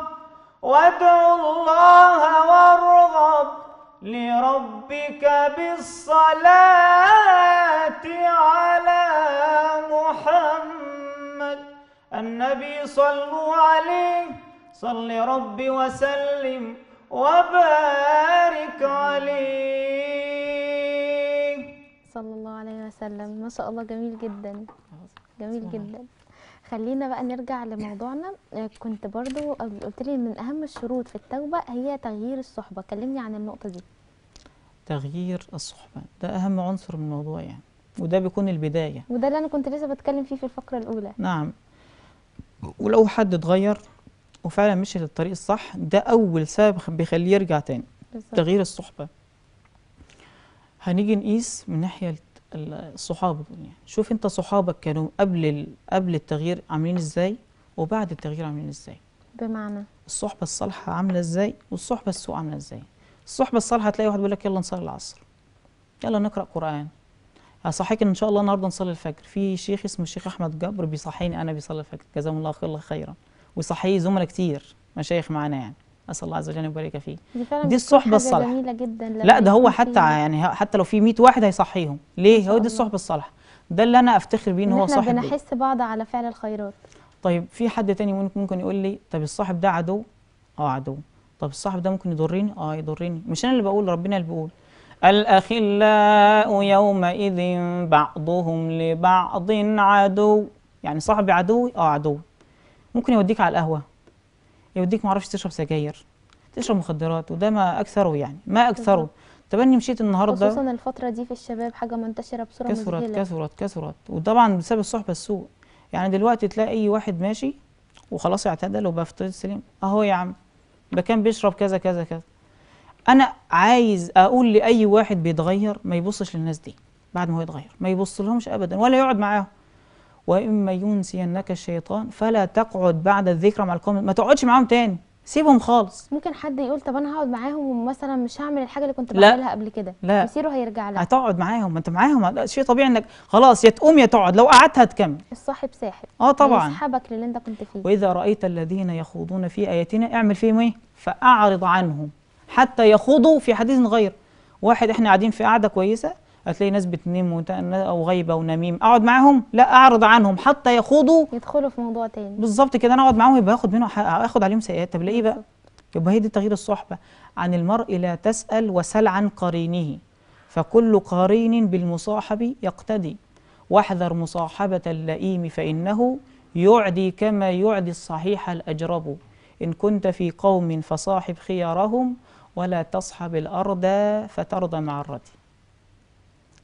وادع الله وارغب لربك بالصلاة النبي صلوا عليه صل ربي وسلم وبارك عليه صلى الله عليه وسلم ما شاء الله جميل جدا جميل جدا خلينا بقى نرجع لموضوعنا كنت برضو قلت لي من اهم الشروط في التوبه هي تغيير الصحبه كلمني عن النقطه دي تغيير الصحبه ده اهم عنصر من الموضوع يعني وده بيكون البدايه وده اللي انا كنت لسه بتكلم فيه في الفقره الاولى نعم ولو حد اتغير وفعلا مشي للطريق الصح ده اول سبب بيخليه يرجع تاني بالزبط. تغيير الصحبه هنيجي نقيس من ناحيه الصحاب يعني شوف انت صحابك كانوا قبل قبل التغيير عاملين ازاي وبعد التغيير عاملين ازاي بمعنى الصحبه الصالحه عامله ازاي والصحبه السوء عامله ازاي الصحبه الصالحه هتلاقي واحد بيقول لك يلا نصلي العصر يلا نقرا قران اصحيك ان شاء الله النهارده نصلي الفجر في شيخ اسمه الشيخ احمد جبر بيصحيني انا بيصلي الفجر جزاهم الله خير خيرا ويصحيه زملاء كتير مشايخ معانا يعني اسال الله عز وجل يبارك فيه دي, دي الصحبه الصالحه جميله جدا لا ده هو حتى يعني حتى لو في 100 واحد هيصحيهم ليه هو دي الصحبه الصالحه ده اللي انا افتخر بيه ان هو صاحب احنا بنحس بعض على فعل الخيرات طيب في حد تاني ممكن يقول لي طب الصاحب ده عدو اه عدو طب الصاحب ده ممكن يضرني اه يضرني مش انا اللي بقول ربنا اللي بيقول الأخلاء يومئذ بعضهم لبعض عدو يعني صاحبي عدوي اه عدو ممكن يوديك على القهوة يوديك معرفش تشرب سجاير تشرب مخدرات وده ما أكثره يعني ما أكثره طب أنا مشيت النهاردة خصوصا الفترة دي في الشباب حاجة منتشرة بصورة كثرت كثرت كثرت وطبعا بسبب الصحبة السوء يعني دلوقتي تلاقي أي واحد ماشي وخلاص اعتدل وبقى في الطريق السليم أهو يا عم ده كان بيشرب كذا كذا كذا انا عايز اقول لاي واحد بيتغير ما يبصش للناس دي بعد ما هو يتغير ما يبص لهمش ابدا ولا يقعد معاهم واما ينسينك الشيطان فلا تقعد بعد الذكرى مع القوم ما تقعدش معاهم تاني سيبهم خالص ممكن حد يقول طب انا هقعد معاهم ومثلا مش هعمل الحاجه اللي كنت بعملها قبل كده لا مصيره هيرجع لك هتقعد معاهم ما انت معاهم شيء طبيعي انك خلاص يا تقوم يا تقعد لو قعدت هتكمل الصاحب ساحب اه طبعا يسحبك للي انت كنت فيه واذا رايت الذين يخوضون في اياتنا اعمل فيهم ايه فاعرض عنهم حتى يخوضوا في حديث غير واحد احنا قاعدين في قعده كويسه هتلاقي ناس بتنم او غيبه ونميم اقعد معاهم لا اعرض عنهم حتى يخوضوا يدخلوا في موضوع تاني بالظبط كده انا اقعد معاهم يبقى اخد منهم اخد عليهم سيئات طب ليه بقى يبقى هي دي تغيير الصحبه عن المرء لا تسال وسل عن قرينه فكل قرين بالمصاحب يقتدي واحذر مصاحبه اللئيم فانه يعدي كما يعدي الصحيح الاجرب ان كنت في قوم فصاحب خيارهم ولا تصحب الأرض فترضى مع الردي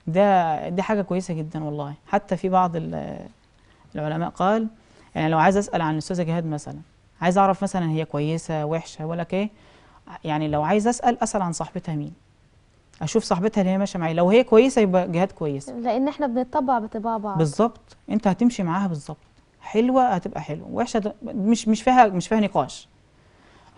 ده دي حاجة كويسة جدا والله حتى في بعض العلماء قال يعني لو عايز أسأل عن الأستاذة جهاد مثلا عايز أعرف مثلا هي كويسة وحشة ولا ايه يعني لو عايز أسأل أسأل عن صاحبتها مين اشوف صاحبتها اللي هي ماشيه معايا لو هي كويسه يبقى جهاد كويسه لان احنا بنطبع بطباع بعض بالظبط انت هتمشي معاها بالظبط حلوه هتبقى حلوه وحشه مش مش فيها مش فيها نقاش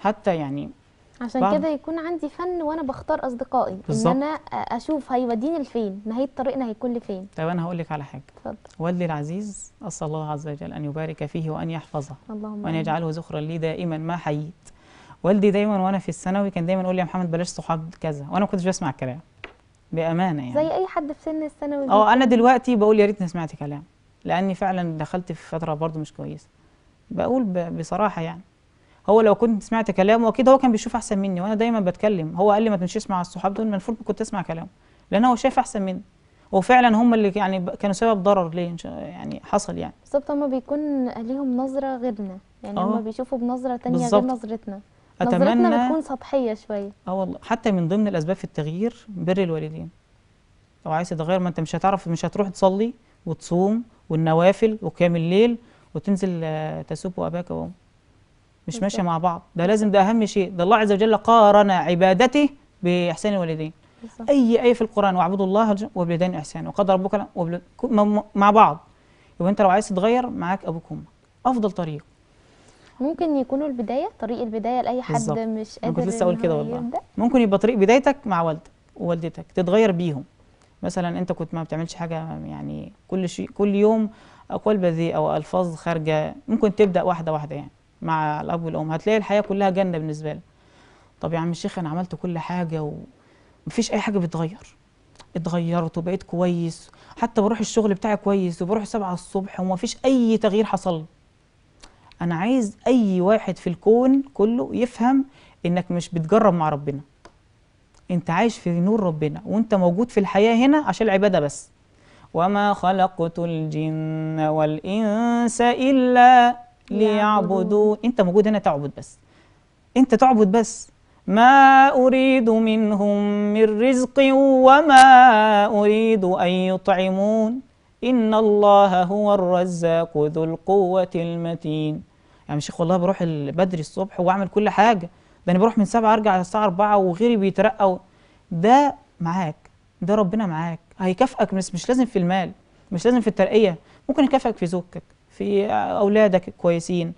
حتى يعني عشان كده يكون عندي فن وانا بختار اصدقائي بالزبط. ان انا اشوف هيوديني لفين نهايه طريقنا هيكون لفين طيب انا هقول لك على حاجه اتفضل والدي العزيز اسال الله عز وجل ان يبارك فيه وان يحفظه اللهم وان يجعله ذخرا لي دائما ما حييت والدي دايما وانا في الثانوي كان دايما يقول لي يا محمد بلاش صحاب كذا وانا ما كنتش بسمع الكلام بامانه يعني زي اي حد في سن الثانوي اه انا دلوقتي بقول يا ريتني سمعت كلام لاني فعلا دخلت في فتره برضو مش كويسه بقول بصراحه يعني هو لو كنت سمعت كلامه اكيد هو كان بيشوف احسن مني وانا دايما بتكلم هو قال لي ما تمشيش مع الصحاب دول المفروض كنت اسمع كلامه لان هو شايف احسن مني وفعلا هم اللي يعني كانوا سبب ضرر ليه يعني حصل يعني بالظبط هم بيكون ليهم نظره غيرنا يعني هم آه. بيشوفوا بنظره ثانيه غير نظرتنا أتمنى نظرتنا بتكون سطحيه شويه اه والله حتى من ضمن الاسباب في التغيير بر الوالدين لو عايز تتغير ما انت مش هتعرف مش هتروح تصلي وتصوم والنوافل وكامل الليل وتنزل آه، تسوب اباك وامك مش ماشيه مع بعض ده لازم ده اهم شيء ده الله عز وجل قارن عبادته باحسان الوالدين اي اي في القران واعبدوا الله وبالوالدين احسان وقدر ربك مع بعض يبقى انت لو عايز تتغير معاك ابوك وامك افضل طريق ممكن يكونوا البدايه طريق البدايه لاي حد بالزبط. مش قادر كنت لسه اقول كده والله ممكن يبقى طريق بدايتك مع والدك ووالدتك تتغير بيهم مثلا انت كنت ما بتعملش حاجه يعني كل شيء كل يوم اقوال بذيئه والفاظ خارجه ممكن تبدا واحده واحده يعني مع الاب والام هتلاقي الحياه كلها جنه بالنسبه له طب يا عم الشيخ انا عملت كل حاجه ومفيش اي حاجه بتتغير اتغيرت وبقيت كويس حتى بروح الشغل بتاعي كويس وبروح سبعة الصبح ومفيش اي تغيير حصل انا عايز اي واحد في الكون كله يفهم انك مش بتجرب مع ربنا انت عايش في نور ربنا وانت موجود في الحياه هنا عشان العباده بس وما خلقت الجن والانس الا ليعبدوا انت موجود هنا تعبد بس انت تعبد بس ما أريد منهم من رزق وما أريد أن يطعمون إن الله هو الرزاق ذو القوة المتين يعني شيخ والله بروح بدري الصبح وأعمل كل حاجة ده أنا بروح من سبعة أرجع الساعة أربعة وغيري بيترقى ده معاك ده ربنا معاك هيكافئك بس مش لازم في المال مش لازم في الترقية ممكن يكافئك في زوجك في اولادك كويسين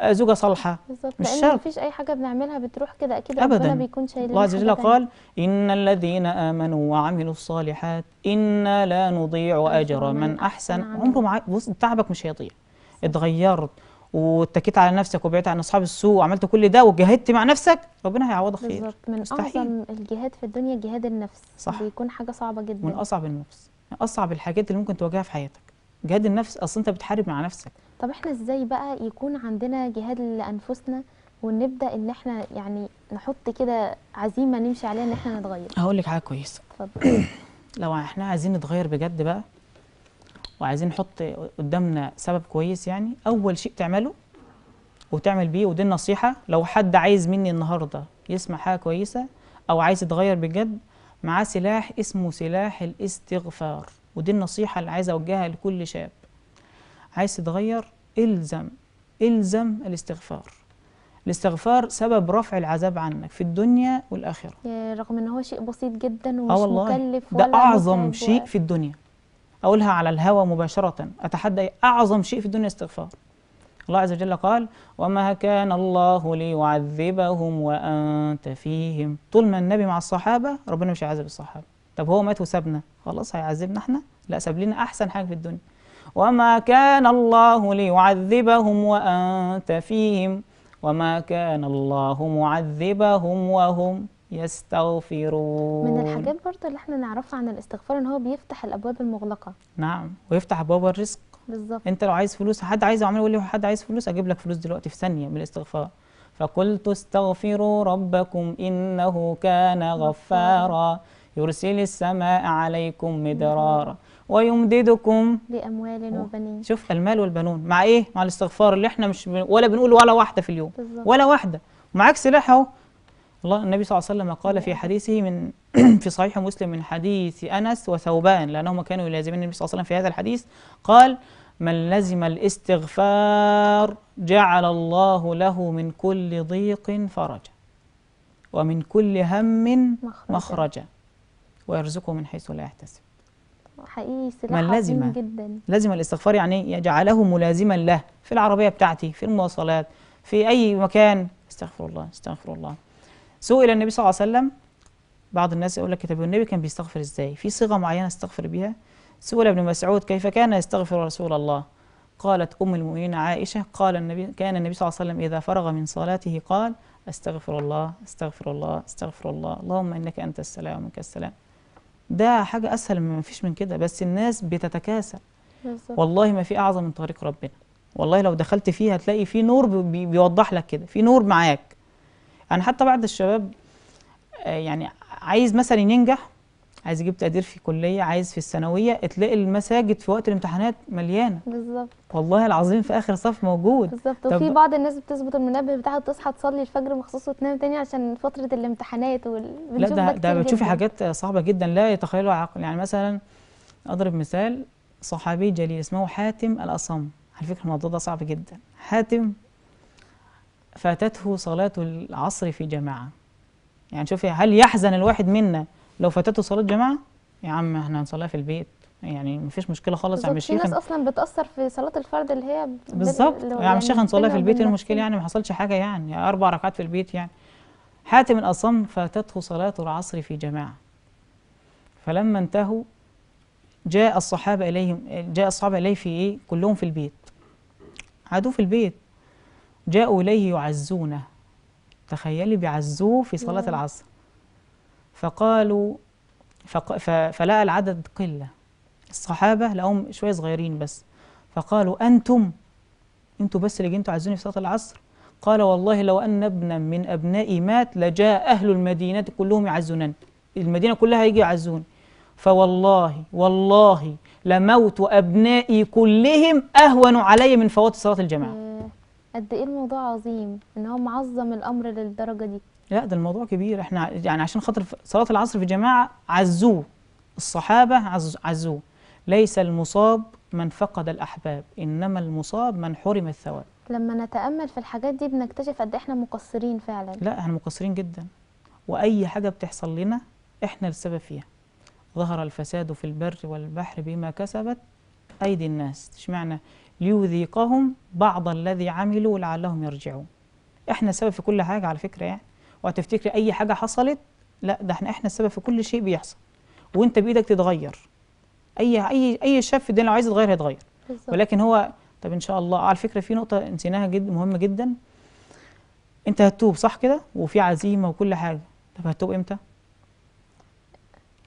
آه، زوجة صالحة بالظبط مش شرط مفيش أي حاجة بنعملها بتروح كده أكيد أبدا ربنا بيكون شايلنا الله عز وجل قال إن الذين آمنوا وعملوا الصالحات إنا لا نضيع أجر من أحسن عمره معاك بص تعبك مش هيضيع اتغيرت واتكيت على نفسك وبعدت عن أصحاب السوء وعملت كل ده وجاهدت مع نفسك ربنا هيعوضك خير بالظبط من مستحيل. أعظم الجهاد في الدنيا جهاد النفس صح بيكون حاجة صعبة جدا من أصعب النفس من أصعب الحاجات اللي ممكن تواجهها في حياتك جهاد النفس اصل انت بتحارب مع نفسك طب احنا ازاي بقى يكون عندنا جهاد لانفسنا ونبدا ان احنا يعني نحط كده عزيمه نمشي عليها ان احنا نتغير هقول لك حاجه كويسه اتفضل لو احنا عايزين نتغير بجد بقى وعايزين نحط قدامنا سبب كويس يعني اول شيء تعمله وتعمل بيه ودي النصيحه لو حد عايز مني النهارده يسمع حاجه كويسه او عايز يتغير بجد معاه سلاح اسمه سلاح الاستغفار ودي النصيحة اللي عايز أوجهها لكل شاب عايز تتغير إلزم إلزم الاستغفار الاستغفار سبب رفع العذاب عنك في الدنيا والآخرة رغم إن هو شيء بسيط جدا آه ومش آه مكلف ده أعظم أعظم شيء في الدنيا أقولها على الهوى مباشرة أتحدى أعظم شيء في الدنيا استغفار الله عز وجل قال وما كان الله ليعذبهم وأنت فيهم طول ما النبي مع الصحابة ربنا مش عذب الصحابة طب هو مات وسابنا خلاص هيعذبنا احنا لا ساب لنا احسن حاجه في الدنيا وما كان الله ليعذبهم وانت فيهم وما كان الله معذبهم وهم يستغفرون من الحاجات برضه اللي احنا نعرفها عن الاستغفار ان هو بيفتح الابواب المغلقه نعم ويفتح ابواب الرزق بالظبط انت لو عايز فلوس حد عايز عمال يقول لي حد عايز فلوس اجيب لك فلوس دلوقتي في ثانيه من الاستغفار فقلت استغفروا ربكم انه كان غفارا يرسل السماء عليكم مدرارا ويمددكم باموال وبنين شوف المال والبنون مع ايه مع الاستغفار اللي احنا مش بن... ولا بنقول ولا واحده في اليوم بالزبط. ولا واحده ومعاك سلاح اهو الله النبي صلى الله عليه وسلم قال في حديثه من في صحيح مسلم من حديث انس وثوبان لانهما كانوا يلازمين النبي صلى الله عليه وسلم في هذا الحديث قال من لزم الاستغفار جعل الله له من كل ضيق فرجا ومن كل هم مخرجا, مخرجا. ويرزقه من حيث لا يحتسب حقيقي سلاح عظيم جدا لازم الاستغفار يعني يجعله ملازما له في العربية بتاعتي في المواصلات في أي مكان استغفر الله استغفر الله سئل النبي صلى الله عليه وسلم بعض الناس يقول لك طب النبي كان بيستغفر ازاي في صيغة معينة استغفر بها سئل ابن مسعود كيف كان يستغفر رسول الله قالت أم المؤمنين عائشة قال النبي كان النبي صلى الله عليه وسلم إذا فرغ من صلاته قال أستغفر الله أستغفر الله أستغفر الله اللهم إنك أنت السلام ومنك السلام ده حاجة أسهل ما فيش من كده بس الناس بتتكاسل والله ما في أعظم من طريق ربنا والله لو دخلت فيها تلاقي في نور بي بيوضح لك كده في نور معاك أنا يعني حتى بعد الشباب آه، يعني عايز مثلا ينجح عايز يجيب تقدير في كليه عايز في الثانويه تلاقي المساجد في وقت الامتحانات مليانه بالظبط والله العظيم في اخر صف موجود بالظبط وفي بعض الناس بتظبط المنبه بتاعها تصحى تصلي الفجر مخصوص وتنام تاني عشان فتره الامتحانات وال... لا ده ده بتشوفي حاجات صعبه جدا لا يتخيلها عقل يعني مثلا اضرب مثال صحابي جليل اسمه حاتم الاصم على فكره الموضوع ده صعب جدا حاتم فاتته صلاه العصر في جماعه يعني شوفي هل يحزن الواحد منا لو فاتته صلاه جماعه يا عم احنا هنصليها في البيت يعني مفيش مشكله خالص يا عم الشيخ في ناس اصلا بتاثر في صلاه الفرد اللي هي بالظبط يا عم يعني الشيخ هنصليها في البيت المشكله يعني ما حصلش حاجه يعني, يعني اربع ركعات في البيت يعني حاتم الأصم فاتته صلاة العصر في جماعة فلما انتهوا جاء الصحابة إليهم جاء الصحابة إليه في إيه؟ كلهم في البيت عادوا في البيت جاءوا إليه يعزونه تخيلي بيعزوه في صلاة العصر فقالوا فق فلقى العدد قلة الصحابة لقوهم شوية صغيرين بس فقالوا أنتم أنتم بس اللي جيتوا عايزيني في صلاة العصر قال والله لو أن ابنا من أبنائي مات لجاء أهل المدينة كلهم يعزونن المدينة كلها يجي يعزون فوالله والله لموت أبنائي كلهم أهون علي من فوات صلاة الجماعة آه، قد إيه الموضوع عظيم إن هو معظم الأمر للدرجة دي لا ده الموضوع كبير احنا يعني عشان خاطر صلاه العصر في جماعه عزوه الصحابه عزوه ليس المصاب من فقد الاحباب انما المصاب من حرم الثواب لما نتامل في الحاجات دي بنكتشف قد إيه احنا مقصرين فعلا لا احنا مقصرين جدا واي حاجه بتحصل لنا احنا السبب فيها ظهر الفساد في البر والبحر بما كسبت ايدي الناس اشمعنى ليذيقهم بعض الذي عملوا لعلهم يرجعون احنا سبب في كل حاجه على فكره يعني وهتفتكري اي حاجه حصلت لا ده احنا احنا السبب في كل شيء بيحصل وانت بايدك تتغير اي اي اي شاب في الدنيا لو عايز يتغير هيتغير ولكن هو طب ان شاء الله على فكره في نقطه نسيناها جدا مهمه جدا انت هتتوب صح كده وفي عزيمه وكل حاجه طب هتتوب امتى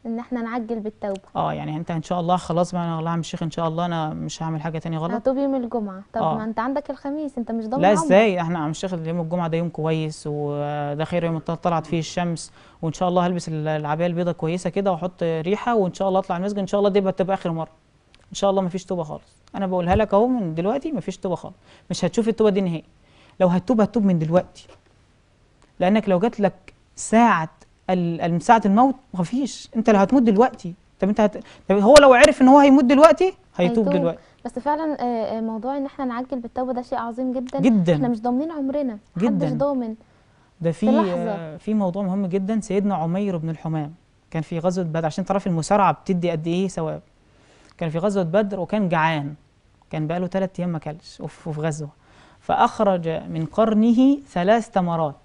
ان احنا نعجل بالتوبه اه يعني انت ان شاء الله خلاص بقى انا والله يا عم الشيخ ان شاء الله انا مش هعمل حاجه ثانيه غلط هتوب يوم الجمعه طب آه. ما انت عندك الخميس انت مش ضامن لا ازاي احنا عم الشيخ يوم الجمعه ده يوم كويس وده خير يوم طلعت فيه الشمس وان شاء الله هلبس العبايه البيضه كويسه كده واحط ريحه وان شاء الله اطلع المسجد ان شاء الله دي بتبقى اخر مره ان شاء الله مفيش توبه خالص انا بقولها لك اهو من دلوقتي مفيش توبه خالص مش هتشوف التوبه دي نهائي لو هتوب هتوب من دلوقتي لانك لو جات لك ساعه المساعة الموت ما فيش انت اللي هتموت دلوقتي طب انت هت... طب هو لو عرف ان هو هيموت دلوقتي هيتوب دلوقتي بس فعلا آه، آه، موضوع ان احنا نعجل بالتوبه ده شيء عظيم جدا جدا احنا مش ضامنين عمرنا جدا محدش ضامن ده في في موضوع مهم جدا سيدنا عمير بن الحمام كان في غزوه بدر عشان تعرف المسارعه بتدي قد ايه ثواب كان في غزوه بدر وكان جعان كان بقاله ثلاث ايام ما كلش وفي غزوه فاخرج من قرنه ثلاث تمرات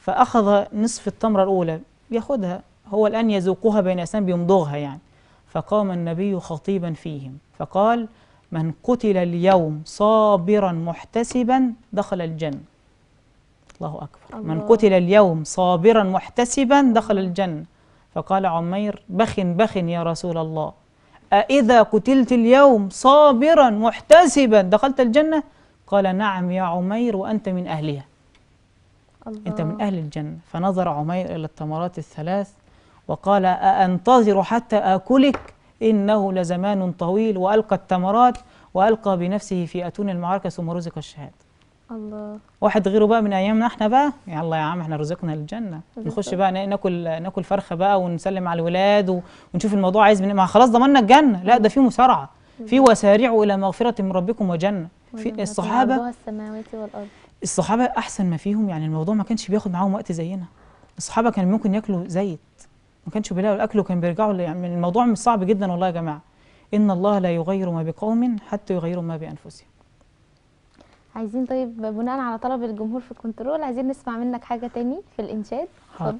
فأخذ نصف التمرة الأولى يأخذها هو الآن يذوقها بين أسنان بيمضغها يعني فقام النبي خطيبا فيهم فقال من قتل اليوم صابرا محتسبا دخل الجنة الله أكبر الله. من قتل اليوم صابرا محتسبا دخل الجنة فقال عمير بخ بخ يا رسول الله أإذا قتلت اليوم صابرا محتسبا دخلت الجنة قال نعم يا عمير وأنت من أهلها الله. أنت من أهل الجنة فنظر عمير إلى التمرات الثلاث وقال أأنتظر حتى آكلك إنه لزمان طويل وألقى التمرات وألقى بنفسه في أتون المعركة ثم رزق الشهادة الله واحد غيره بقى من أيامنا احنا بقى يا الله يا عم احنا رزقنا الجنة نخش بقى ناكل ناكل فرخة بقى ونسلم على الولاد ونشوف الموضوع عايز من ما خلاص ضمننا الجنة لا ده في مسارعة في وسارعوا إلى مغفرة من ربكم وجنة في الصحابة السماوات والأرض الصحابه احسن ما فيهم يعني الموضوع ما كانش بياخد معاهم وقت زينا الصحابه كان ممكن ياكلوا زيت ما كانش بيلاقوا الاكل وكان بيرجعوا يعني الموضوع مش صعب جدا والله يا جماعه ان الله لا يغير ما بقوم حتى يغيروا ما بانفسهم عايزين طيب بناء على طلب الجمهور في الكنترول عايزين نسمع منك حاجه تاني في الانشاد حاضر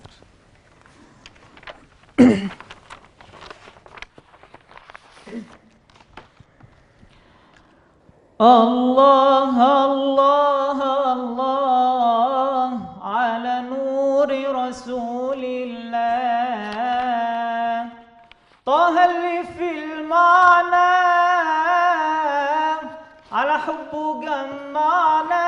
الله الله الله على نور رسول الله طه اللي في المعنى على حبه جمعنا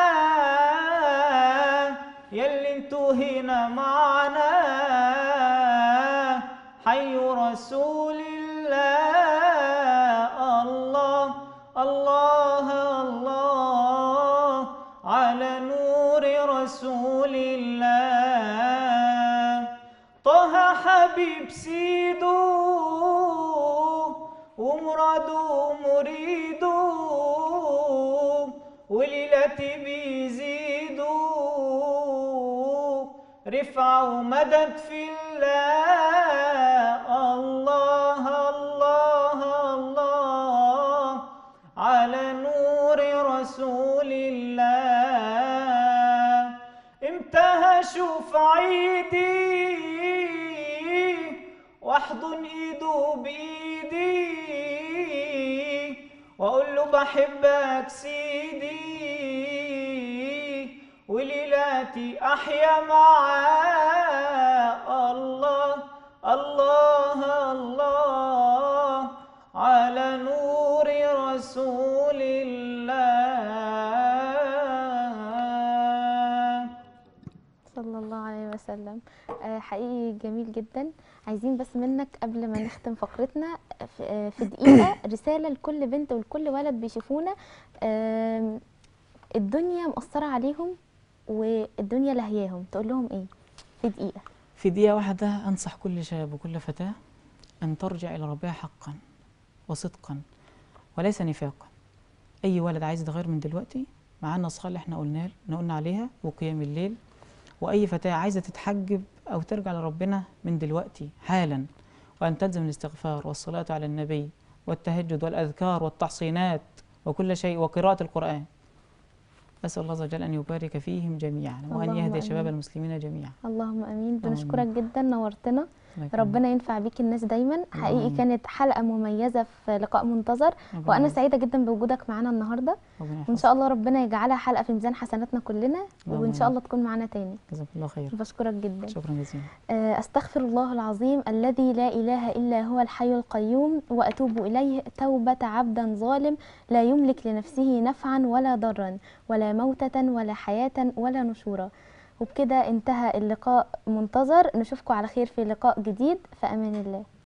ارفع مدد في الله الله الله الله على نور رسول الله امتهى شوف عيدي واحضن ايده بايدي واقول له بحبك سيدي أحيا مع الله الله الله على نور رسول الله صلى الله عليه وسلم آه، حقيقي جميل جدا عايزين بس منك قبل ما نختم فقرتنا آه، في دقيقة رسالة لكل بنت ولكل ولد بيشوفونا الدنيا مأثرة عليهم والدنيا لهياهم تقول لهم ايه في دقيقه في دقيقه واحده انصح كل شاب وكل فتاه ان ترجع الى ربها حقا وصدقا وليس نفاقا اي ولد عايز يتغير من دلوقتي معانا النصيحه اللي احنا اللي قلنا عليها وقيام الليل واي فتاه عايزه تتحجب او ترجع لربنا من دلوقتي حالا وان تلزم الاستغفار والصلاه على النبي والتهجد والاذكار والتحصينات وكل شيء وقراءه القران أسأل الله عز وجل أن يبارك فيهم جميعا وأن يهدي شباب المسلمين جميعا اللهم أمين بنشكرك جدا نورتنا ربنا ينفع بيك الناس دايما حقيقي كانت حلقه مميزه في لقاء منتظر وانا سعيده جدا بوجودك معانا النهارده وان شاء الله ربنا يجعلها حلقه في ميزان حسناتنا كلنا وان شاء الله تكون معانا تاني جزاك الله خير بشكرك جدا شكرا جزيلا آه، استغفر الله العظيم الذي لا اله الا هو الحي القيوم واتوب اليه توبه عبدا ظالم لا يملك لنفسه نفعا ولا ضرا ولا موته ولا حياه ولا نشورا وبكده انتهى اللقاء منتظر نشوفكم على خير في لقاء جديد في أمان الله